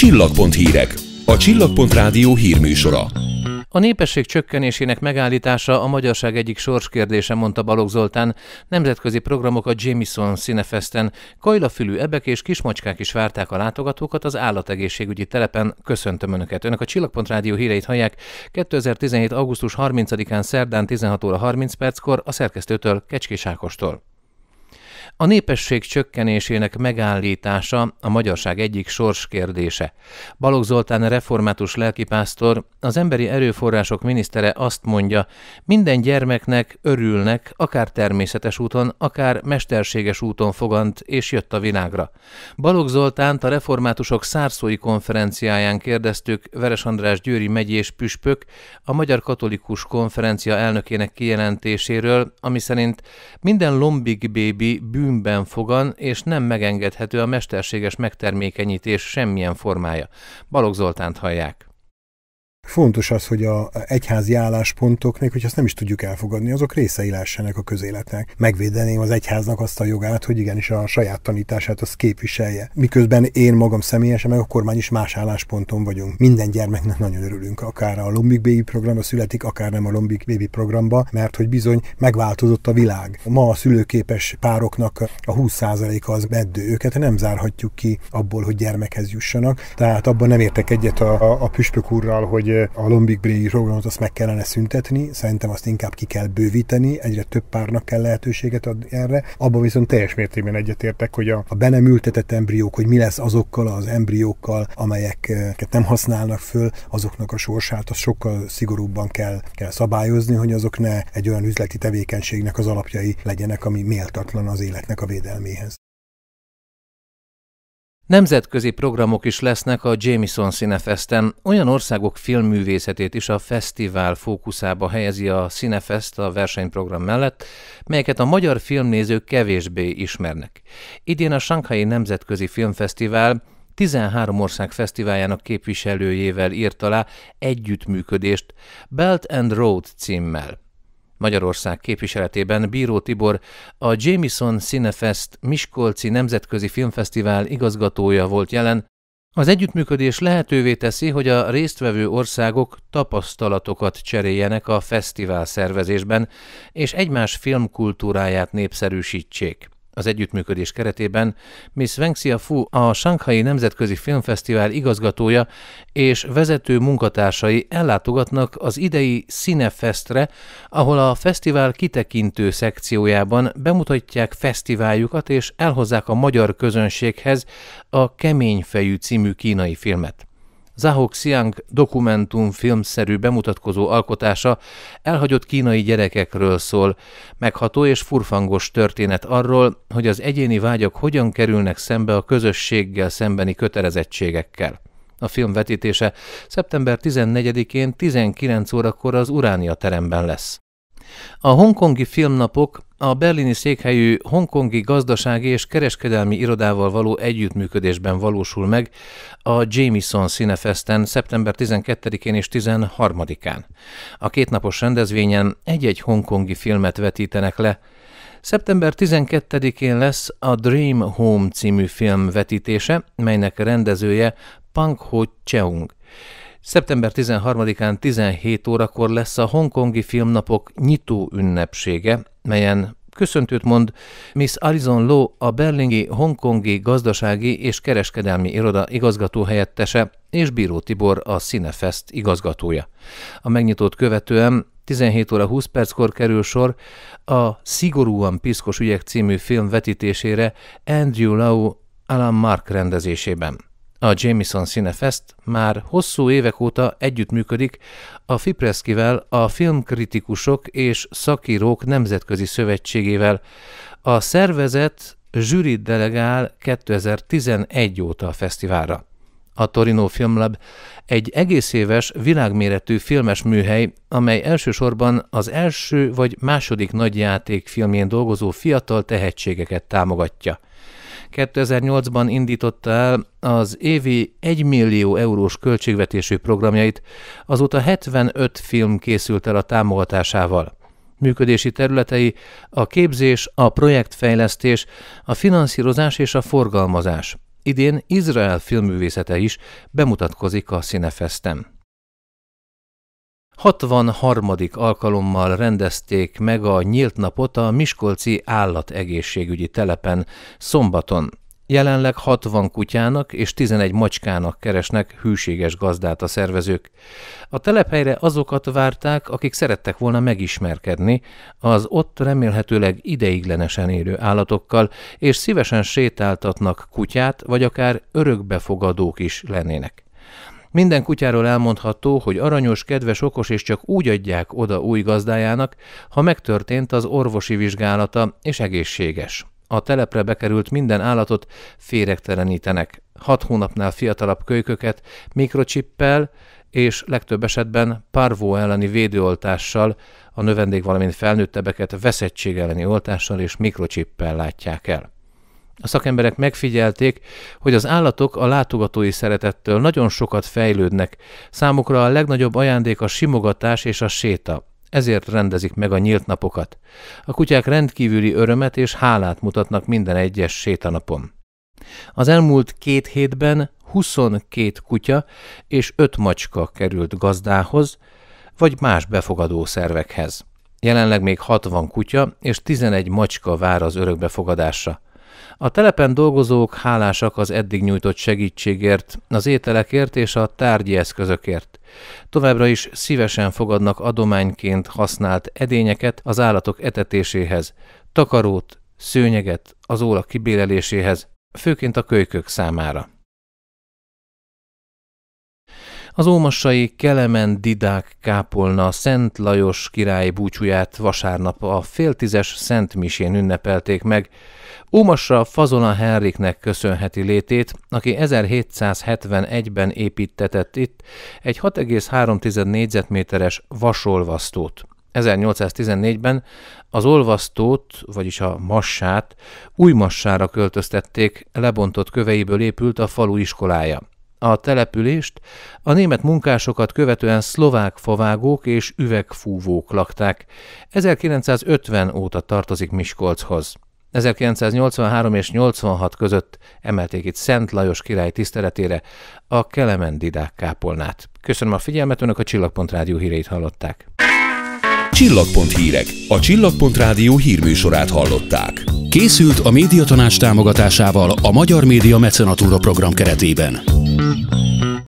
Csillagpont hírek. A Csillagpont rádió hírműsora. A népesség csökkenésének megállítása a magyarság egyik sorskérdése, mondta Balogh Zoltán nemzetközi programok a Jameson színefesten. Kajlafülű ebek és kismacskák is várták a látogatókat az állategészségügyi telepen. Köszöntöm Önöket! Önök a Csillagpont Rádió híreit hallják 2017. augusztus 30-án szerdán 16 óra 30 perckor a szerkesztőtől Kecskés Ákostól. A népesség csökkenésének megállítása a magyarság egyik sorskérdése. Balogh Zoltán református lelkipásztor, az emberi erőforrások minisztere azt mondja, minden gyermeknek örülnek, akár természetes úton, akár mesterséges úton fogant és jött a világra. Balogh Zoltánt a reformátusok szárszói konferenciáján kérdeztük Veres András Győri megyés püspök a Magyar Katolikus Konferencia elnökének kijelentéséről, ami szerint minden lombik bébi bűn bűnben fogan, és nem megengedhető a mesterséges megtermékenyítés semmilyen formája. Balogh Zoltánt hallják fontos az, hogy a egyházi álláspontok, még hogyha azt nem is tudjuk elfogadni, azok részei lássanak a közéletnek. Megvédeném az egyháznak azt a jogát, hogy igenis a saját tanítását az képviselje. Miközben én magam személyesen, meg a kormány is más állásponton vagyunk. Minden gyermeknek nagyon örülünk, akár a Lombik Baby programba születik, akár nem a Lombik Baby programba, mert hogy bizony megváltozott a világ. Ma a szülőképes pároknak a 20%-a az meddő. Őket nem zárhatjuk ki abból, hogy gyermekhez jussanak. Tehát abban nem értek egyet a, a, a püspök úrral, hogy a Lombik Brégi programot azt meg kellene szüntetni, szerintem azt inkább ki kell bővíteni, egyre több párnak kell lehetőséget adni erre. Abban viszont teljes mértékben egyetértek, hogy a, a be nem ültetett embriók, hogy mi lesz azokkal az embriókkal, amelyeket nem használnak föl, azoknak a sorsát, az sokkal szigorúbban kell, kell szabályozni, hogy azok ne egy olyan üzleti tevékenységnek az alapjai legyenek, ami méltatlan az életnek a védelméhez. Nemzetközi programok is lesznek a Jameson Cinefesten. Olyan országok filmművészetét is a fesztivál fókuszába helyezi a Cinefest a versenyprogram mellett, melyeket a magyar filmnézők kevésbé ismernek. Idén a Shanghai Nemzetközi Filmfesztivál 13 ország fesztiváljának képviselőjével írt alá együttműködést Belt and Road címmel. Magyarország képviseletében Bíró Tibor a Jameson Cinefest Miskolci Nemzetközi Filmfesztivál igazgatója volt jelen, az együttműködés lehetővé teszi, hogy a résztvevő országok tapasztalatokat cseréljenek a fesztivál szervezésben, és egymás filmkultúráját népszerűsítsék. Az együttműködés keretében Miss Wengxia Fu a Sánkhai Nemzetközi Filmfesztivál igazgatója és vezető munkatársai ellátogatnak az idei Cinefestre, ahol a fesztivál kitekintő szekciójában bemutatják fesztiváljukat és elhozzák a magyar közönséghez a Keményfejű című kínai filmet. Zaho Xiang dokumentumfilmszerű bemutatkozó alkotása elhagyott kínai gyerekekről szól, megható és furfangos történet arról, hogy az egyéni vágyak hogyan kerülnek szembe a közösséggel szembeni kötelezettségekkel. A film vetítése szeptember 14-én 19 órakor az Uránia teremben lesz. A hongkongi filmnapok a berlini székhelyű hongkongi gazdasági és kereskedelmi irodával való együttműködésben valósul meg a Jameson Cinefesten szeptember 12-én és 13-án. A kétnapos rendezvényen egy-egy hongkongi filmet vetítenek le, Szeptember 12-én lesz a Dream Home című film vetítése, melynek rendezője Pang Ho Cheung. Szeptember 13-án 17 órakor lesz a hongkongi filmnapok nyitó ünnepsége, melyen köszöntőt mond Miss Alison Low, a berlingi hongkongi gazdasági és kereskedelmi iroda igazgatóhelyettese és Bíró Tibor, a Cinefest igazgatója. A megnyitót követően 17 óra 20 perckor kerül sor a Szigorúan piszkos ügyek című film vetítésére Andrew Lau Alan Mark rendezésében. A Jameson Cinefest már hosszú évek óta együttműködik a Fipreskivel, a Filmkritikusok és Szakírók Nemzetközi Szövetségével. A szervezet zsűri delegál 2011 óta a fesztiválra. A Torino Filmlab egy egész éves, világméretű filmes műhely, amely elsősorban az első vagy második nagyjáték filmjén dolgozó fiatal tehetségeket támogatja – 2008-ban indította el az évi 1 millió eurós költségvetésű programjait, azóta 75 film készült el a támogatásával. Működési területei a képzés, a projektfejlesztés, a finanszírozás és a forgalmazás. Idén Izrael filmművészete is bemutatkozik a Cinefestem. 63. alkalommal rendezték meg a nyílt napot a Miskolci állategészségügyi telepen, szombaton. Jelenleg 60 kutyának és 11 macskának keresnek hűséges gazdát a szervezők. A telephelyre azokat várták, akik szerettek volna megismerkedni az ott remélhetőleg ideiglenesen élő állatokkal, és szívesen sétáltatnak kutyát, vagy akár örökbefogadók is lennének. Minden kutyáról elmondható, hogy aranyos, kedves, okos, és csak úgy adják oda új gazdájának, ha megtörtént az orvosi vizsgálata, és egészséges. A telepre bekerült minden állatot féregtelenítenek, hat hónapnál fiatalabb kölyköket mikrocsippel és legtöbb esetben parvó elleni védőoltással, a növendék valamint felnőttebeket veszettség elleni oltással és mikrocsippel látják el. A szakemberek megfigyelték, hogy az állatok a látogatói szeretettől nagyon sokat fejlődnek, számukra a legnagyobb ajándék a simogatás és a séta. Ezért rendezik meg a nyílt napokat. A kutyák rendkívüli örömet és hálát mutatnak minden egyes sétanapon. Az elmúlt két hétben 22 kutya és 5 macska került gazdához, vagy más befogadó szervekhez. Jelenleg még 60 kutya és 11 macska vár az örökbefogadásra. A telepen dolgozók hálásak az eddig nyújtott segítségért, az ételekért és a tárgyi eszközökért. Továbbra is szívesen fogadnak adományként használt edényeket az állatok etetéséhez, takarót, szőnyeget az óla kibéleléséhez, főként a kölykök számára. Az ómassai Kelemen Didák kápolna Szent Lajos király búcsúját vasárnap a tízes Szent Misén ünnepelték meg. Ómassa Fazola Henriknek köszönheti létét, aki 1771-ben építetett itt egy 6,3 négyzetméteres vasolvasztót. 1814-ben az olvasztót, vagyis a massát új massára költöztették, lebontott köveiből épült a falu iskolája. A települést a német munkásokat követően szlovák favágók és üvegfúvók lakták. 1950 óta tartozik Miskolchoz. 1983 és 86 között emelték itt Szent Lajos király tiszteletére a Kelemen Didák kápolnát. Köszönöm a figyelmet, önök a Csillagpont Rádió híreit hallották. Csillagpont hírek. A Csillagpont Rádió hírműsorát hallották. Készült a médiatanács támogatásával a Magyar Média Mecenatúra program keretében.